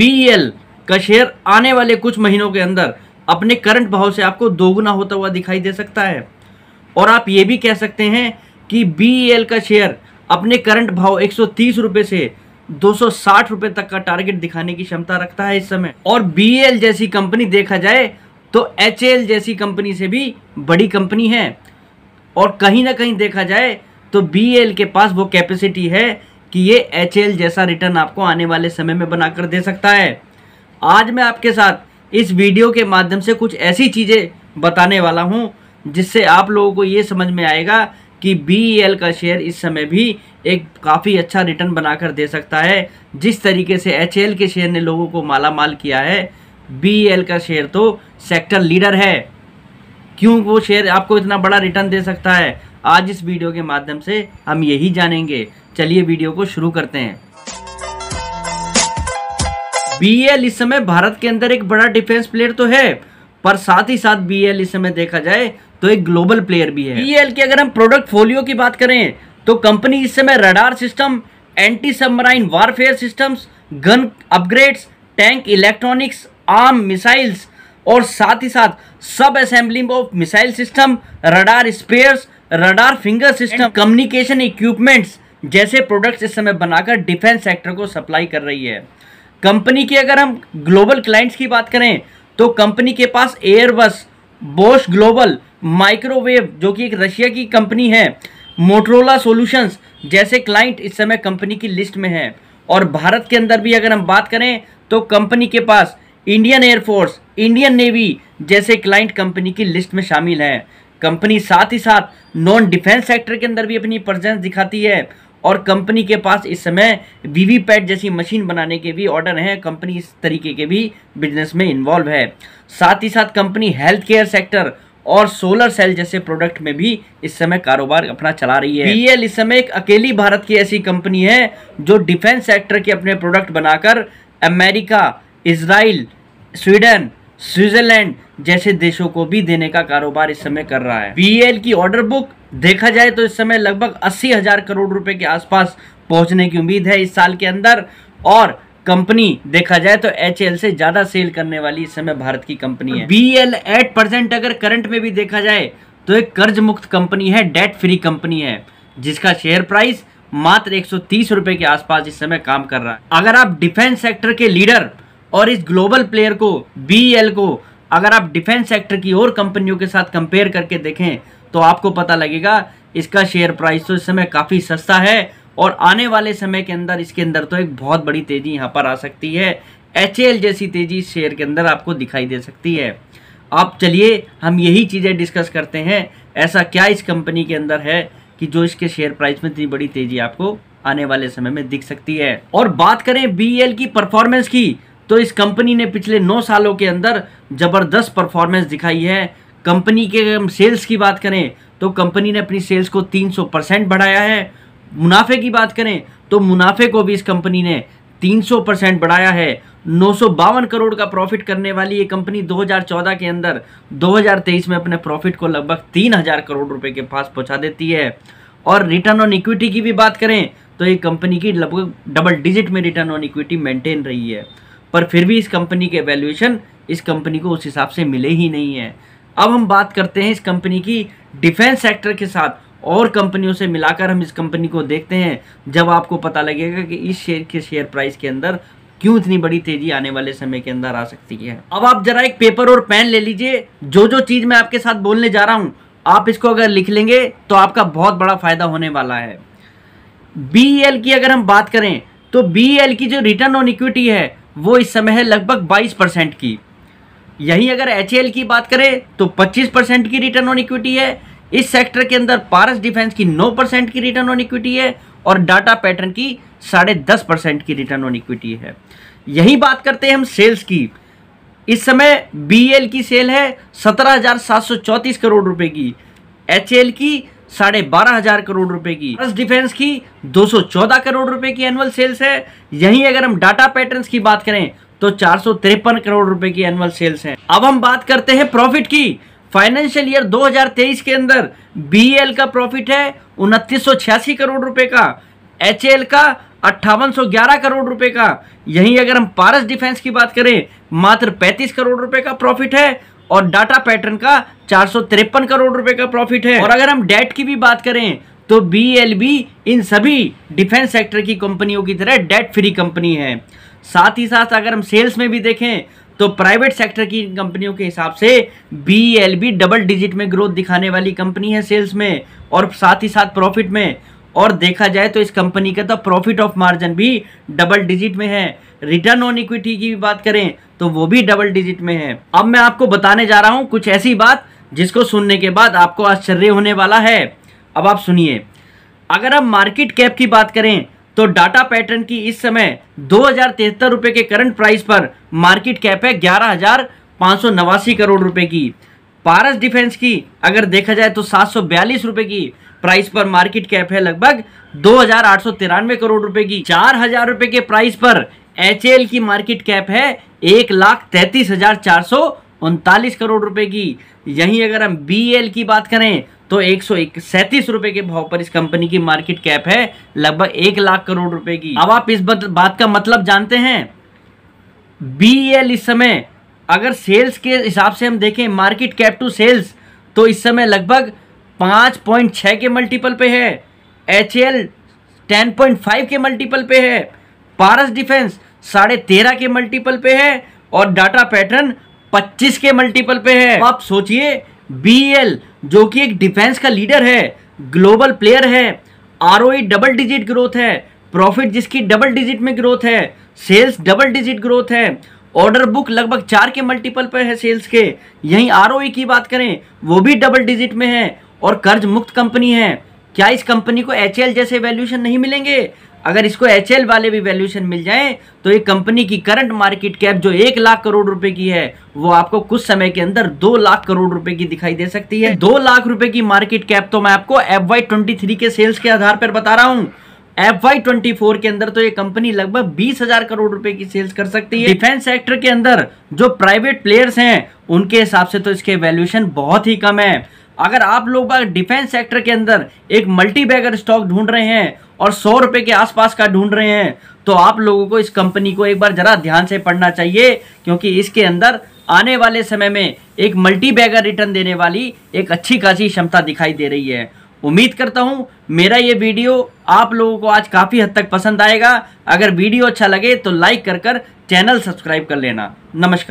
L का share आने वाले कुछ महीनों के अंदर अपने करंट भाव से आपको दोगुना होता हुआ दिखाई दे सकता है और आप ये भी कह सकते हैं कि एल का शेयर अपने करंट भाव एक सौ से दो सौ तक का टारगेट दिखाने की क्षमता रखता है इस समय और एल जैसी कंपनी देखा जाए तो एच जैसी कंपनी से भी बड़ी कंपनी है और कहीं ना कहीं देखा जाए तो एल के पास वो कैपेसिटी है कि ये एच जैसा रिटर्न आपको आने वाले समय में बनाकर दे सकता है आज मैं आपके साथ इस वीडियो के माध्यम से कुछ ऐसी चीज़ें बताने वाला हूँ जिससे आप लोगों को ये समझ में आएगा कि बी e का शेयर इस समय भी एक काफ़ी अच्छा रिटर्न बनाकर दे सकता है जिस तरीके से एच के शेयर ने लोगों को माला माल किया है बी e का शेयर तो सेक्टर लीडर है क्यों वो शेयर आपको इतना बड़ा रिटर्न दे सकता है आज इस वीडियो के माध्यम से हम यही जानेंगे चलिए वीडियो को शुरू करते हैं बी इस समय भारत के अंदर एक बड़ा डिफेंस प्लेयर तो है पर साथ ही साथ बी इस समय देखा जाए तो एक ग्लोबल प्लेयर भी है बी की अगर हम प्रोडक्ट फोलियो की बात करें तो कंपनी इस समय radar system anti submarine warfare systems gun upgrades tank electronics arm missiles और साथ ही साथ sub assembly of missile system radar spare radar finger system communication equipments जैसे प्रोडक्ट्स इस समय बनाकर डिफेंस सेक्टर को सप्लाई कर रही है कंपनी की अगर हम ग्लोबल क्लाइंट्स की बात करें तो कंपनी के पास एयरबस बोश ग्लोबल माइक्रोवेव जो कि एक रशिया की कंपनी है मोटरोला सॉल्यूशंस जैसे क्लाइंट इस समय कंपनी की लिस्ट में है और भारत के अंदर भी अगर हम बात करें तो कंपनी के पास इंडियन एयरफोर्स इंडियन नेवी जैसे क्लाइंट कंपनी की लिस्ट में शामिल है कंपनी साथ ही साथ नॉन डिफेंस सेक्टर के अंदर भी अपनी प्रजेंस दिखाती है और कंपनी के पास इस समय वीवीपैट जैसी मशीन बनाने के भी ऑर्डर हैं कंपनी इस तरीके के भी बिजनेस में इन्वॉल्व है साथ ही साथ कंपनी हेल्थ केयर सेक्टर और सोलर सेल जैसे प्रोडक्ट में भी इस समय कारोबार अपना चला रही है पीएल e इस समय एक अकेली भारत की ऐसी कंपनी है जो डिफेंस सेक्टर के अपने प्रोडक्ट बनाकर अमेरिका इसराइल स्वीडन स्विट्जरलैंड जैसे देशों को भी देने का कारोबार इस समय कर रहा है वीएल की ऑर्डर बुक देखा जाए तो इस समय लगभग अस्सी हजार करोड़ रुपए के आसपास पहुंचने की उम्मीद है इस साल के अंदर और कंपनी देखा जाए तो एच से ज्यादा सेल करने वाली इस समय भारत की कंपनी है बी एल एट परसेंट अगर करंट में भी देखा जाए तो एक कर्ज मुक्त कंपनी है डेट फ्री कंपनी है जिसका शेयर प्राइस मात्र एक सौ के आसपास इस समय काम कर रहा है अगर आप डिफेंस सेक्टर के लीडर और इस ग्लोबल प्लेयर को बी को अगर आप डिफेंस सेक्टर की और कंपनियों के साथ कंपेयर करके देखें तो आपको पता लगेगा इसका शेयर प्राइस तो इस समय काफ़ी सस्ता है और आने वाले समय के अंदर इसके अंदर तो एक बहुत बड़ी तेज़ी यहाँ पर आ सकती है एच जैसी तेज़ी इस शेयर के अंदर आपको दिखाई दे सकती है आप चलिए हम यही चीज़ें डिस्कस करते हैं ऐसा क्या इस कंपनी के अंदर है कि जो इसके शेयर प्राइस में इतनी बड़ी तेज़ी आपको आने वाले समय में दिख सकती है और बात करें बी की परफॉर्मेंस की तो इस कंपनी ने पिछले नौ सालों के अंदर ज़बरदस्त परफॉर्मेंस दिखाई है कंपनी के सेल्स की बात करें तो कंपनी ने अपनी सेल्स को 300 परसेंट बढ़ाया है मुनाफे की बात करें तो मुनाफे को भी इस कंपनी ने 300 परसेंट बढ़ाया है नौ करोड़ का प्रॉफिट करने वाली ये कंपनी 2014 के अंदर 2023 में अपने प्रॉफिट को लगभग 3000 करोड़ रुपए के पास पहुंचा देती है और रिटर्न ऑन इक्विटी की भी बात करें तो ये कंपनी की लगभग डबल डिजिट में रिटर्न ऑन इक्विटी मेंटेन रही है पर फिर भी इस कंपनी के वैल्यूएशन इस कंपनी को उस हिसाब से मिले ही नहीं है अब हम बात करते हैं इस कंपनी की डिफेंस सेक्टर के साथ और कंपनियों से मिलाकर हम इस कंपनी को देखते हैं जब आपको पता लगेगा कि इस शेयर के शेयर प्राइस के अंदर क्यों इतनी बड़ी तेजी आने वाले समय के अंदर आ सकती है अब आप जरा एक पेपर और पेन ले लीजिए जो जो चीज मैं आपके साथ बोलने जा रहा हूँ आप इसको अगर लिख लेंगे तो आपका बहुत बड़ा फायदा होने वाला है बी e की अगर हम बात करें तो बी e की जो रिटर्न ऑन इक्विटी है वो इस समय है लगभग 22 परसेंट की यहीं अगर एच की बात करें तो 25 परसेंट की रिटर्न ऑन इक्विटी है इस सेक्टर के अंदर पारस डिफेंस की 9 परसेंट की रिटर्न ऑन इक्विटी है और डाटा पैटर्न की साढ़े दस परसेंट की रिटर्न ऑन इक्विटी है यही बात करते हैं हम सेल्स की इस समय बी की सेल है सत्रह हजार सात सौ चौंतीस करोड़ रुपये की एच की साढ़े बारह हजार करोड़ रुपए की प्लस डिफेंस की 214 करोड़ रुपए की एनुअल सेल्स है यहीं अगर हम डाटा पैटर्न्स की बात करें तो चार करोड़ रुपए की एनुअल सेल्स है अब हम बात करते हैं प्रॉफिट की फाइनेंशियल ईयर 2023 के अंदर बी e का प्रॉफिट है उनतीस करोड़ रुपए का एच e का अट्ठावन करोड़ रुपए का यहीं अगर हम पारस डिफेंस की बात करें मात्र 35 करोड़ रुपए का प्रॉफिट है और डाटा पैटर्न का चार करोड़ रुपए का प्रॉफिट है और अगर हम डेट की भी बात करें तो बी इन सभी डिफेंस सेक्टर की कंपनियों की तरह डेट फ्री कंपनी है साथ ही साथ अगर हम सेल्स में भी देखें तो प्राइवेट सेक्टर की कंपनियों के हिसाब से बी डबल डिजिट में ग्रोथ दिखाने वाली कंपनी है सेल्स में और साथ ही साथ प्रॉफिट में और देखा जाए तो इस कंपनी का तो प्रॉफिट ऑफ मार्जिन भी डबल डिजिट में है रिटर्न ऑन इक्विटी की भी बात करें तो वो भी डबल डिजिट में है अब मैं आपको बताने जा रहा हूँ कुछ ऐसी बात जिसको सुनने के बाद आपको आश्चर्य होने वाला है अब आप सुनिए अगर आप मार्केट कैप की बात करें तो डाटा पैटर्न की इस समय दो हज़ार के करंट प्राइस पर मार्केट कैप है ग्यारह करोड़ रुपए की पारस डिफेंस की अगर देखा जाए तो सात सौ की प्राइस पर मार्केट कैप है लगभग दो करोड़ रुपए की चार हजार रुपए के प्राइस पर एच की मार्केट कैप है एक लाख तैंतीस हजार चार सौ उनतालीस करोड़ रुपए की यहीं अगर हम बीएल की बात करें तो एक सौ सैंतीस रुपए के भाव पर इस कंपनी की मार्केट कैप है लगभग एक लाख करोड़ रुपए की अब आप इस बात का मतलब जानते हैं बीएल इस समय अगर सेल्स के हिसाब से हम देखें मार्केट कैप टू सेल्स तो इस समय लगभग पाँच पॉइंट छः के मल्टीपल पे है H L ten point five के मल्टीपल पे है पारस डिफेंस साढ़े तेरह के मल्टीपल पे है और डाटा पैटर्न पच्चीस के मल्टीपल पे है तो आप सोचिए बी e जो कि एक डिफेंस का लीडर है ग्लोबल प्लेयर है आर डबल डिजिट ग्रोथ है प्रॉफिट जिसकी डबल डिजिट में ग्रोथ है सेल्स डबल डिजिट ग्रोथ है ऑर्डर बुक लगभग चार के मल्टीपल पर है सेल्स के यही आर e की बात करें वो भी डबल डिजिट में है और कर्ज मुक्त कंपनी है क्या इस कंपनी को एच जैसे वैल्यूशन नहीं मिलेंगे अगर इसको एच वाले भी वैल्यूशन मिल जाए तो ये कंपनी की करंट मार्केट कैप जो एक लाख करोड़ रुपए की है वो आपको कुछ समय के अंदर दो लाख करोड़ रुपए की दिखाई दे सकती है दो लाख रुपए की मार्केट कैप तो मैं आपको एफ वाई ट्वेंटी थ्री के सेल्स के आधार पर बता रहा हूँ एफ वाई ट्वेंटी फोर के अंदर तो ये कंपनी लगभग बीस हजार करोड़ रुपए की सेल्स कर सकती है डिफेंस सेक्टर के अंदर जो प्राइवेट प्लेयर्स हैं उनके हिसाब से तो इसके वैल्यूशन बहुत ही कम है अगर आप लोग डिफेंस सेक्टर के अंदर एक मल्टी बैगर स्टॉक ढूंढ रहे हैं और सौ रुपए के आसपास का ढूंढ रहे हैं तो आप लोगों को इस कंपनी को एक बार ज़रा ध्यान से पढ़ना चाहिए क्योंकि इसके अंदर आने वाले समय में एक मल्टी बैगर रिटर्न देने वाली एक अच्छी खासी क्षमता दिखाई दे रही है उम्मीद करता हूँ मेरा ये वीडियो आप लोगों को आज काफ़ी हद तक पसंद आएगा अगर वीडियो अच्छा लगे तो लाइक कर कर चैनल सब्सक्राइब कर लेना नमस्कार